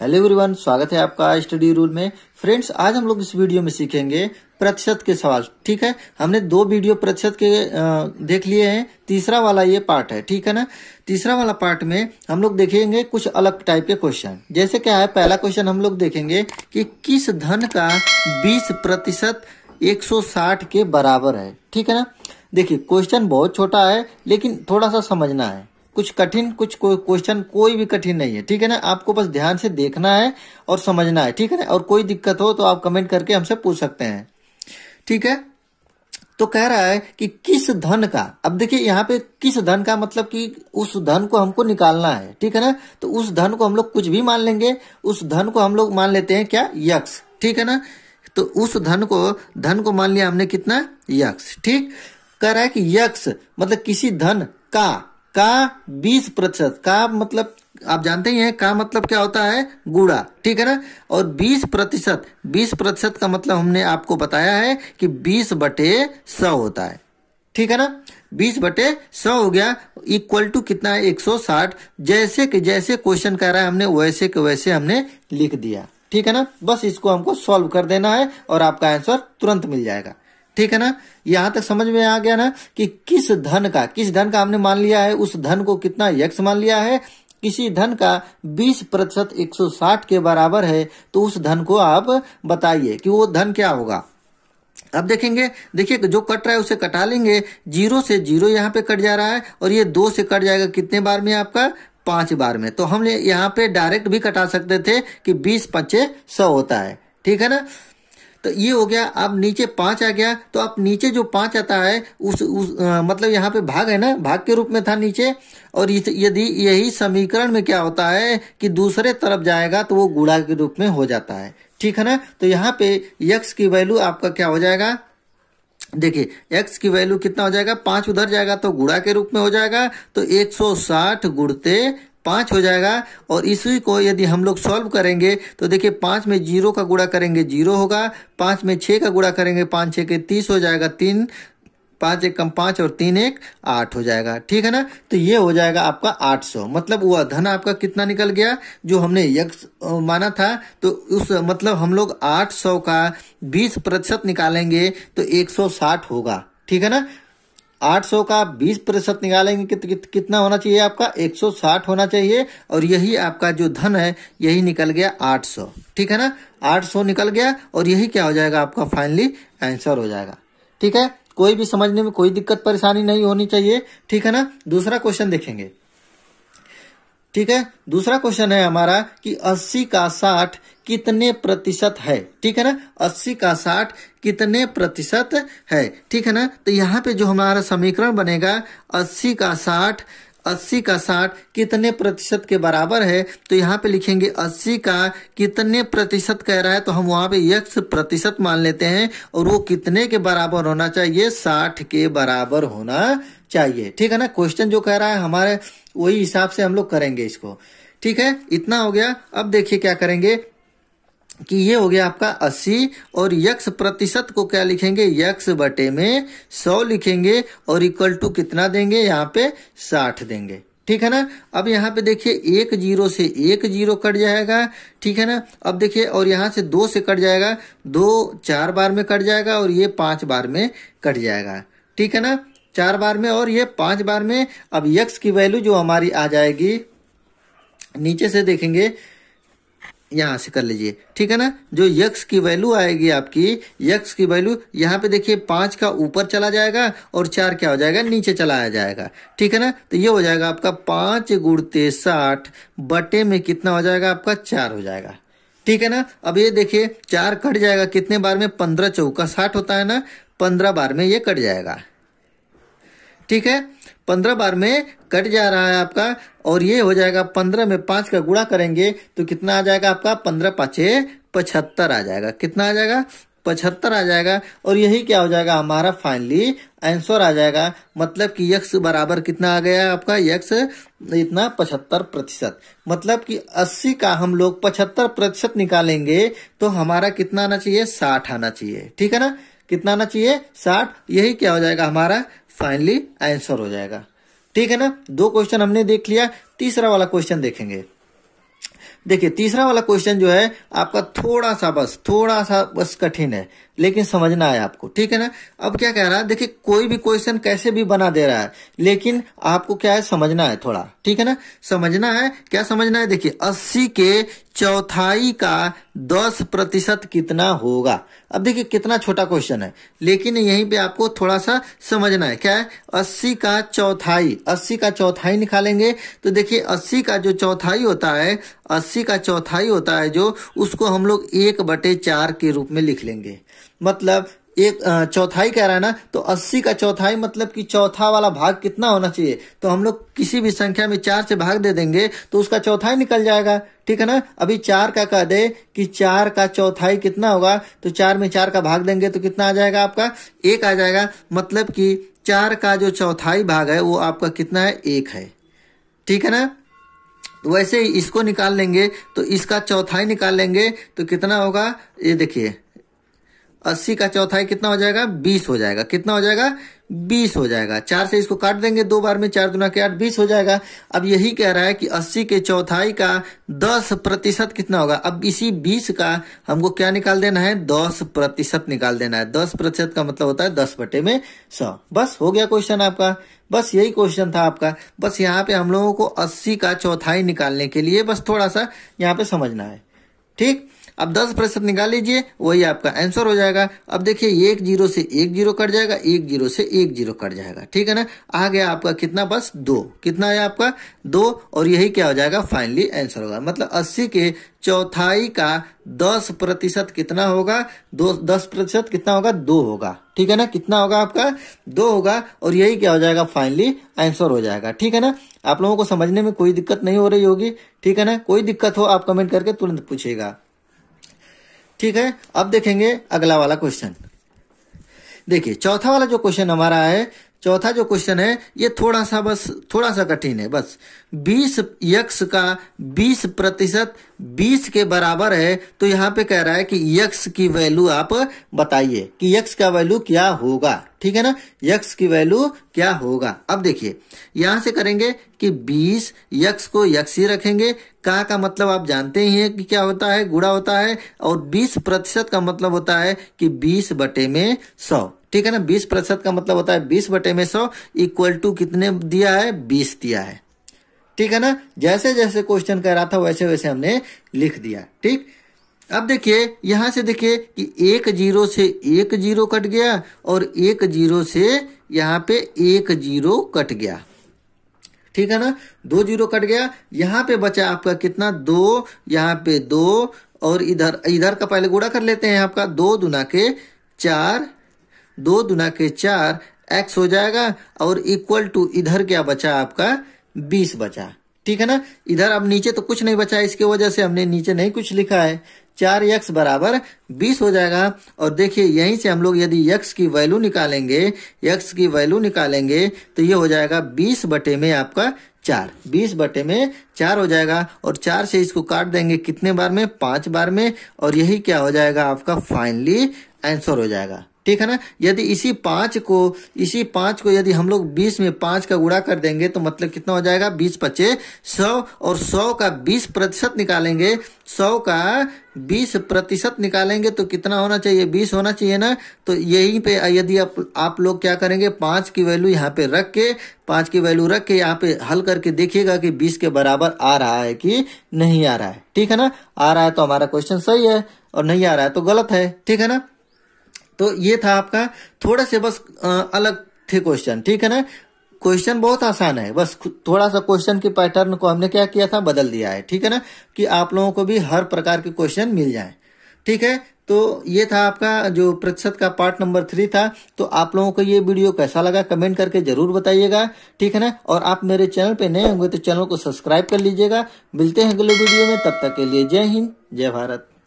hello everyone स्वागत है आपका स्टडी रूल में फ्रेंड्स आज हम लोग इस वीडियो में सीखेंगे प्रतिशत के सवाल ठीक है हमने दो वीडियो प्रतिशत के आ, देख लिए हैं तीसरा वाला ये पार्ट है ठीक है ना तीसरा वाला पार्ट में हम लोग देखेंगे कुछ अलग टाइप के क्वेश्चन जैसे क्या है पहला क्वेश्चन हम लोग देखेंगे कि किस धन का बीस प्रतिशत एक के बराबर है ठीक है ना देखिए क्वेश्चन बहुत छोटा है लेकिन थोड़ा सा समझना है कुछ कठिन कुछ क्वेश्चन को, कोई भी कठिन नहीं है ठीक है ना आपको बस ध्यान से देखना है और समझना है ठीक है ना और कोई दिक्कत हो तो आप कमेंट करके हमसे पूछ सकते हैं ठीक है तो कह रहा है कि किस धन का अब देखिए यहाँ पे किस धन का मतलब कि उस धन को हमको निकालना है ठीक है ना तो उस धन को हम लोग कुछ भी मान लेंगे उस धन को हम लोग मान लेते हैं क्या यक्ष ठीक है ना तो उस धन को धन को मान लिया हमने कितना यक्ष ठीक कह रहा है कि यक्ष मतलब किसी धन का का बीस प्रतिशत का मतलब आप जानते ही हैं का मतलब क्या होता है गुड़ा ठीक है ना और 20 प्रतिशत बीस प्रतिशत का मतलब हमने आपको बताया है कि 20 बटे सौ होता है ठीक है ना 20 बटे सौ हो गया इक्वल टू कितना है 160 जैसे कि जैसे क्वेश्चन कह रहा है हमने वैसे के वैसे हमने लिख दिया ठीक है ना बस इसको हमको सॉल्व कर देना है और आपका आंसर तुरंत मिल जाएगा ठीक है ना यहां तक समझ में आ गया ना कि किस धन का किस धन का हमने मान लिया है उस धन को कितना यक्ष मान लिया है किसी धन का 20 प्रतिशत एक के बराबर है तो उस धन को आप बताइए कि वो धन क्या होगा अब देखेंगे देखिए जो कट रहा है उसे कटा लेंगे जीरो से जीरो यहाँ पे कट जा रहा है और ये दो से कट जाएगा कितने बार में आपका पांच बार में तो हमने यहाँ पे डायरेक्ट भी कटा सकते थे कि बीस पंचे सौ होता है ठीक है ना तो ये हो गया अब नीचे पांच आ गया तो अब नीचे जो पांच आता है उस, उस आ, मतलब यहाँ पे भाग है ना भाग के रूप में था नीचे और यदि यही समीकरण में क्या होता है कि दूसरे तरफ जाएगा तो वो गुड़ा के रूप में हो जाता है ठीक है ना तो यहाँ पे यक्स की वैल्यू आपका क्या हो जाएगा देखिए x की वैल्यू कितना हो जाएगा पांच उधर जाएगा तो गुड़ा के रूप में हो जाएगा तो 160 गुड़ते पाँच हो जाएगा और इसी को यदि हम लोग सॉल्व करेंगे तो देखिए पाँच में जीरो का गुड़ा करेंगे जीरो होगा पाँच में छः का गुड़ा करेंगे पाँच छः के तीस हो जाएगा तीन पाँच एक कम पाँच और तीन एक आठ हो जाएगा ठीक है ना तो ये हो जाएगा आपका आठ सौ मतलब वह धन आपका कितना निकल गया जो हमने यक्ष माना था तो उस मतलब हम लोग आठ सौ का बीस प्रतिशत निकालेंगे तो एक सौ साठ होगा ठीक है ना 800 का 20 प्रतिशत निकालेंगे कि, कि, कितना होना चाहिए आपका 160 होना चाहिए और यही आपका जो धन है यही निकल गया 800 ठीक है ना 800 निकल गया और यही क्या हो जाएगा आपका फाइनली आंसर हो जाएगा ठीक है कोई भी समझने में कोई दिक्कत परेशानी नहीं होनी चाहिए ठीक है ना दूसरा क्वेश्चन देखेंगे ठीक है दूसरा क्वेश्चन है हमारा कि 80 का 60 कितने प्रतिशत है ठीक है ना 80 का 60 कितने प्रतिशत है ठीक है ना तो यहाँ पे जो हमारा समीकरण बनेगा 80 का 60 अस्सी का साठ कितने प्रतिशत के बराबर है तो यहाँ पे लिखेंगे अस्सी का कितने प्रतिशत कह रहा है तो हम वहाँ पे यक्स प्रतिशत मान लेते हैं और वो कितने के बराबर होना चाहिए साठ के बराबर होना चाहिए ठीक है ना क्वेश्चन जो कह रहा है हमारे वही हिसाब से हम लोग करेंगे इसको ठीक है इतना हो गया अब देखिए क्या करेंगे कि ये हो गया आपका अस्सी और यक्स प्रतिशत को क्या लिखेंगे यक्स बटे में सौ लिखेंगे और इक्वल टू कितना देंगे यहाँ पे साठ देंगे ठीक है ना अब यहाँ पे देखिए एक जीरो से एक जीरो कट जाएगा ठीक है ना अब देखिए और यहाँ से दो से कट जाएगा दो चार बार में कट जाएगा और ये पांच बार में कट जाएगा ठीक है ना चार बार में और ये पांच बार में अब यक्स की वैल्यू जो हमारी आ जाएगी नीचे से देखेंगे यहां से कर लीजिए ठीक है ना जो यक्स की वैल्यू आएगी आपकी यक्स की वैल्यू यहाँ पे देखिए पांच का ऊपर चला जाएगा और चार क्या हो जाएगा नीचे चलाया जाएगा ठीक है ना तो ये हो जाएगा आपका पांच गुड़ते साठ बटे में कितना हो जाएगा आपका चार हो जाएगा ठीक है ना अब ये देखिए चार कट जाएगा कितने बार में पंद्रह चौका साठ होता है ना पंद्रह बार में ये कट जाएगा ठीक है पंद्रह बार में कट जा रहा है आपका और ये हो जाएगा पंद्रह में पांच का गुणा करेंगे तो कितना आ जाएगा आपका पंद्रह पाचे पचहत्तर आ जाएगा कितना आ जाएगा पचहत्तर आ जाएगा और यही क्या हो जाएगा हमारा फाइनली आंसर आ जाएगा मतलब कि यक्स बराबर कितना आ गया आपका यक्स इतना पचहत्तर प्रतिशत मतलब कि अस्सी का हम लोग पचहत्तर प्रतिशत निकालेंगे तो हमारा कितना आना चाहिए साठ आना चाहिए ठीक है ना कितना आना चाहिए साठ यही क्या हो जाएगा हमारा फाइनली आंसर हो जाएगा ठीक है ना दो क्वेश्चन हमने देख लिया तीसरा वाला क्वेश्चन देखेंगे देखिए तीसरा वाला क्वेश्चन जो है आपका थोड़ा सा बस थोड़ा सा बस कठिन है लेकिन समझना है आपको ठीक है ना अब क्या कह रहा है देखिए कोई भी क्वेश्चन कैसे भी बना दे रहा है लेकिन आपको क्या है समझना है थोड़ा ठीक है ना समझना है क्या समझना है देखिए अस्सी के चौथाई का दस प्रतिशत कितना होगा अब देखिए कितना छोटा क्वेश्चन है लेकिन यहीं पे आपको थोड़ा सा समझना है क्या है अस्सी का चौथाई अस्सी का चौथाई निकालेंगे तो देखिए अस्सी का जो चौथाई होता है अस्सी का चौथाई होता है जो उसको हम लोग एक बटे चार के रूप में लिख लेंगे मतलब एक चौथाई कह रहा है ना तो अस्सी का चौथाई मतलब कि चौथा वाला भाग कितना होना चाहिए तो हम लोग किसी भी संख्या में चार से भाग दे देंगे तो उसका चौथाई निकल जाएगा ठीक है ना अभी चार का कह दे कि चार का चौथाई कितना होगा तो चार में चार का भाग देंगे तो कितना आ जाएगा आपका एक आ जाएगा मतलब कि चार का जो चौथाई भाग है वो आपका कितना है एक है ठीक है ना तो वैसे ही इसको निकाल लेंगे तो इसका चौथाई निकाल लेंगे तो कितना होगा ये देखिए अस्सी का चौथाई कितना हो जाएगा बीस हो जाएगा कितना हो जाएगा बीस हो जाएगा चार से इसको काट देंगे दो बार में चार दुना के आठ बीस हो जाएगा अब यही कह रहा है कि अस्सी के चौथाई का दस प्रतिशत कितना होगा अब इसी बीस का हमको क्या निकाल देना है दस प्रतिशत निकाल देना है दस प्रतिशत का मतलब होता है दस बटे में सौ बस हो गया क्वेश्चन आपका बस यही क्वेश्चन था आपका बस यहाँ पे हम लोगों को अस्सी का चौथाई निकालने के लिए बस थोड़ा सा यहाँ पे समझना है ठीक अब दस प्रतिशत निकाल लीजिए वही आपका आंसर हो जाएगा अब देखिए एक जीरो से एक जीरो कट जाएगा एक जीरो से एक जीरो कट जाएगा ठीक है ना आ गया आपका कितना बस दो कितना है आपका दो और यही क्या हो जाएगा फाइनली आंसर होगा मतलब अस्सी के चौथाई का दस प्रतिशत कितना होगा दो दस प्रतिशत कितना होगा दो होगा ठीक है ना कितना होगा आपका दो होगा और यही क्या हो जाएगा फाइनली आंसर हो जाएगा ठीक है ना आप लोगों को समझने में कोई दिक्कत नहीं हो रही होगी ठीक है ना कोई दिक्कत हो आप कमेंट करके तुरंत पूछेगा ठीक है अब देखेंगे अगला वाला क्वेश्चन देखिए चौथा वाला जो क्वेश्चन हमारा है चौथा जो क्वेश्चन है ये थोड़ा सा बस थोड़ा सा कठिन है बस बीस यक्स का बीस प्रतिशत बीस के बराबर है तो यहाँ पे कह रहा है कि यक्स की वैल्यू आप बताइए कि यक्स का वैल्यू क्या होगा ठीक है ना यक्स की वैल्यू क्या होगा अब देखिए यहां से करेंगे कि 20 यक्स को यक्स ही रखेंगे का का मतलब आप जानते ही हैं कि क्या होता है गुड़ा होता है और 20 प्रतिशत का मतलब होता है कि 20 बटे में 100 ठीक है ना 20 प्रतिशत का मतलब होता है 20 बटे में 100 इक्वल टू कितने दिया है बीस दिया है ठीक है ना जैसे जैसे क्वेश्चन कह रहा था वैसे वैसे हमने लिख दिया ठीक अब देखिए यहां से देखिए कि एक जीरो से एक जीरो कट गया और एक जीरो से यहाँ पे एक जीरो कट गया ठीक है ना दो जीरो कट गया यहाँ पे बचा आपका कितना दो यहाँ पे दो और इधर इधर का पहले गुड़ा कर लेते हैं आपका दो दुना के चार दो दुना के चार एक्स हो जाएगा और इक्वल टू इधर क्या बचा आपका बीस बचा ठीक है ना इधर अब नीचे तो कुछ नहीं बचा इसके वजह से हमने नीचे नहीं कुछ लिखा है चार यक्स बराबर बीस हो जाएगा और देखिए यहीं से हम लोग यदि यक्स की वैल्यू निकालेंगे यक्स की वैल्यू निकालेंगे तो ये हो जाएगा बीस बटे में आपका चार बीस बटे में चार हो जाएगा और चार से इसको काट देंगे कितने बार में पांच बार में और यही क्या हो जाएगा आपका फाइनली आंसर हो जाएगा ठीक है ना यदि इसी पाँच को इसी पाँच को यदि हम लोग बीस में पाँच का गुड़ा कर देंगे तो मतलब कितना हो जाएगा बीस पच्चे सौ और सौ का बीस प्रतिशत निकालेंगे सौ का बीस प्रतिशत निकालेंगे तो कितना होना चाहिए बीस होना चाहिए ना तो यहीं पे यदि आप आप लोग क्या करेंगे पाँच की वैल्यू यहाँ पे रख के पाँच की वैल्यू रख के यहाँ पे हल करके देखिएगा कि बीस के बराबर आ रहा है कि नहीं आ रहा है ठीक है ना आ रहा है तो हमारा क्वेश्चन सही है और नहीं आ रहा है तो गलत है ठीक है ना तो ये था आपका थोड़ा से बस अलग थे क्वेश्चन ठीक है ना क्वेश्चन बहुत आसान है बस थोड़ा सा क्वेश्चन के पैटर्न को हमने क्या किया था बदल दिया है ठीक है ना कि आप लोगों को भी हर प्रकार के क्वेश्चन मिल जाए ठीक है तो ये था आपका जो प्रतिशत का पार्ट नंबर थ्री था तो आप लोगों को ये वीडियो कैसा लगा कमेंट करके जरूर बताइएगा ठीक है ना और आप मेरे चैनल पे नए होंगे तो चैनल को सब्सक्राइब कर लीजिएगा मिलते हैं अगले वीडियो में तब तक के लिए जय हिंद जय भारत